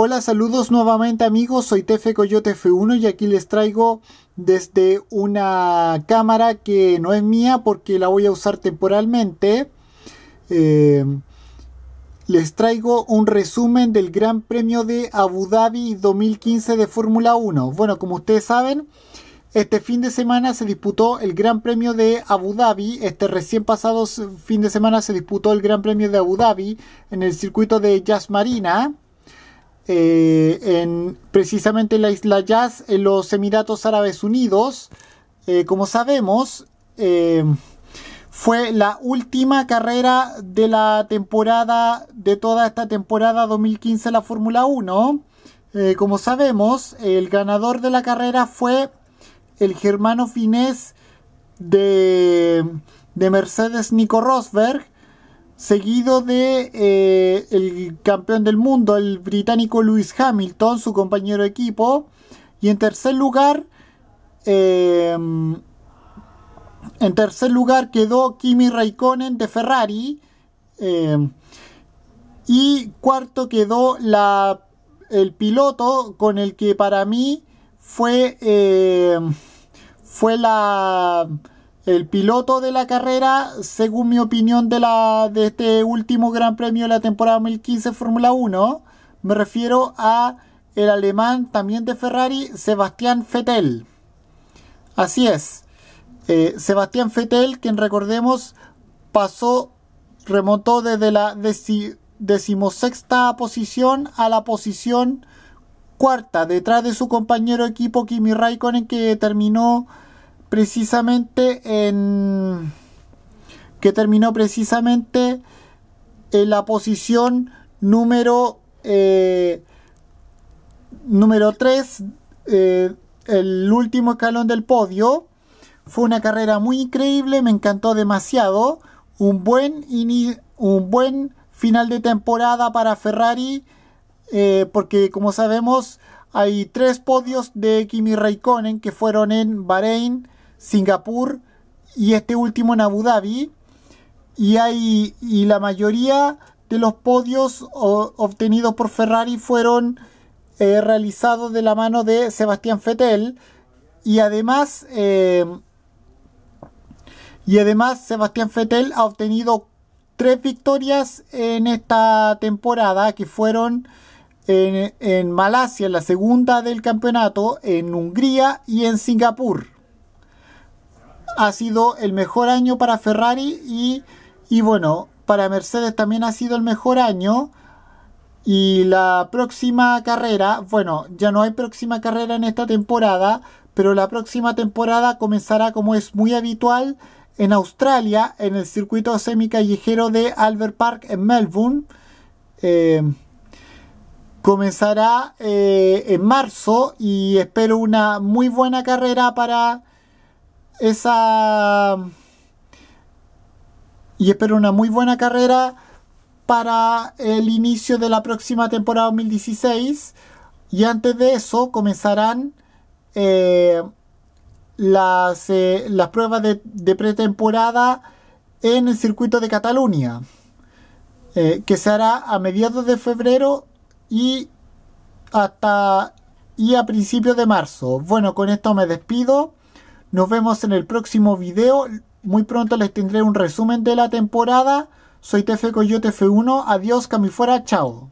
Hola, saludos nuevamente amigos, soy Tefe Coyote F1 y aquí les traigo desde una cámara que no es mía porque la voy a usar temporalmente. Eh, les traigo un resumen del Gran Premio de Abu Dhabi 2015 de Fórmula 1. Bueno, como ustedes saben, este fin de semana se disputó el Gran Premio de Abu Dhabi. Este recién pasado fin de semana se disputó el Gran Premio de Abu Dhabi en el circuito de Jazz Marina. Eh, en precisamente en la isla Jazz, en los Emiratos Árabes Unidos, eh, como sabemos, eh, fue la última carrera de la temporada, de toda esta temporada 2015 la Fórmula 1. como sabemos, el ganador de la carrera fue el germano finés de, de Mercedes Nico Rosberg, seguido de eh, el campeón del mundo, el británico Lewis Hamilton, su compañero de equipo. Y en tercer lugar, em, en tercer lugar quedó Kimi Raikkonen de Ferrari. Em, y cuarto quedó la, el piloto con el que para mí fue, em, fue la el piloto de la carrera, según mi opinión de, la, de este último Gran Premio de la temporada 2015 Fórmula 1, me refiero a el alemán también de Ferrari, Sebastián Vettel. Así es. Eh, Sebastián Vettel, quien recordemos, pasó, remontó desde la decimosexta posición a la posición cuarta, detrás de su compañero equipo Kimi Raikkonen, que terminó precisamente en que terminó precisamente en la posición número eh, número 3 eh, el último escalón del podio fue una carrera muy increíble me encantó demasiado un buen un buen final de temporada para Ferrari eh, porque como sabemos hay tres podios de Kimi Raikkonen que fueron en Bahrein Singapur y este último en Abu Dhabi. Y, la mayoría de los podios obtenidos por Ferrari fueron eh, realizados de la mano de Sebastián Fettel. Y además, eh, y además Sebastián Fettel ha obtenido tres victorias en esta temporada que fueron en, en Malasia, en la segunda del campeonato, en Hungría y en Singapur ha sido el mejor año para Ferrari y, y bueno, para Mercedes también ha sido el mejor año. Y la próxima carrera, bueno, ya no hay próxima carrera en esta temporada, pero la próxima temporada comenzará como es muy habitual en Australia, en el circuito semicallejero de Albert Park en Melbourne. Eh, comenzará eh, en marzo y espero una muy buena carrera para esa... Y espero una muy buena carrera para el inicio de la próxima temporada 2016. Y antes de eso comenzarán eh, las, eh, las, pruebas de, pretemporada en el circuito de Cataluña, eh, que se hará a mediados de febrero y hasta y a principios de marzo. Bueno, con esto me despido. Nos vemos en el próximo video. Muy pronto les tendré un resumen de la temporada. Soy TF Coyote F1. Adiós, Camifuera. Chao.